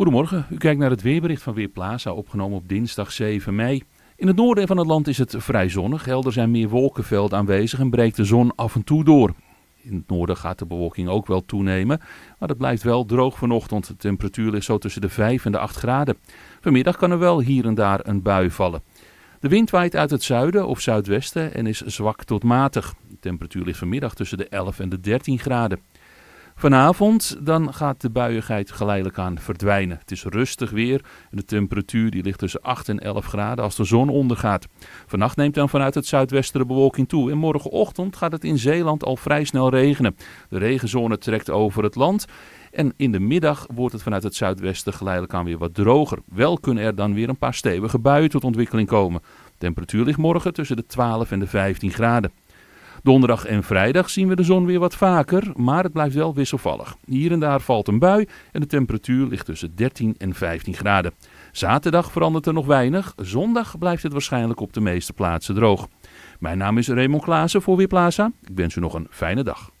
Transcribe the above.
Goedemorgen, u kijkt naar het weerbericht van Weerplaza, opgenomen op dinsdag 7 mei. In het noorden van het land is het vrij zonnig, helder zijn meer wolkenvelden aanwezig en breekt de zon af en toe door. In het noorden gaat de bewolking ook wel toenemen, maar het blijft wel droog vanochtend. De temperatuur ligt zo tussen de 5 en de 8 graden. Vanmiddag kan er wel hier en daar een bui vallen. De wind waait uit het zuiden of zuidwesten en is zwak tot matig. De temperatuur ligt vanmiddag tussen de 11 en de 13 graden. Vanavond dan gaat de buiigheid geleidelijk aan verdwijnen. Het is rustig weer en de temperatuur die ligt tussen 8 en 11 graden als de zon ondergaat. Vannacht neemt dan vanuit het zuidwesten de bewolking toe en morgenochtend gaat het in Zeeland al vrij snel regenen. De regenzone trekt over het land en in de middag wordt het vanuit het zuidwesten geleidelijk aan weer wat droger. Wel kunnen er dan weer een paar stevige buien tot ontwikkeling komen. De temperatuur ligt morgen tussen de 12 en de 15 graden. Donderdag en vrijdag zien we de zon weer wat vaker, maar het blijft wel wisselvallig. Hier en daar valt een bui en de temperatuur ligt tussen 13 en 15 graden. Zaterdag verandert er nog weinig, zondag blijft het waarschijnlijk op de meeste plaatsen droog. Mijn naam is Raymond Klaassen voor Weerplaza. Ik wens u nog een fijne dag.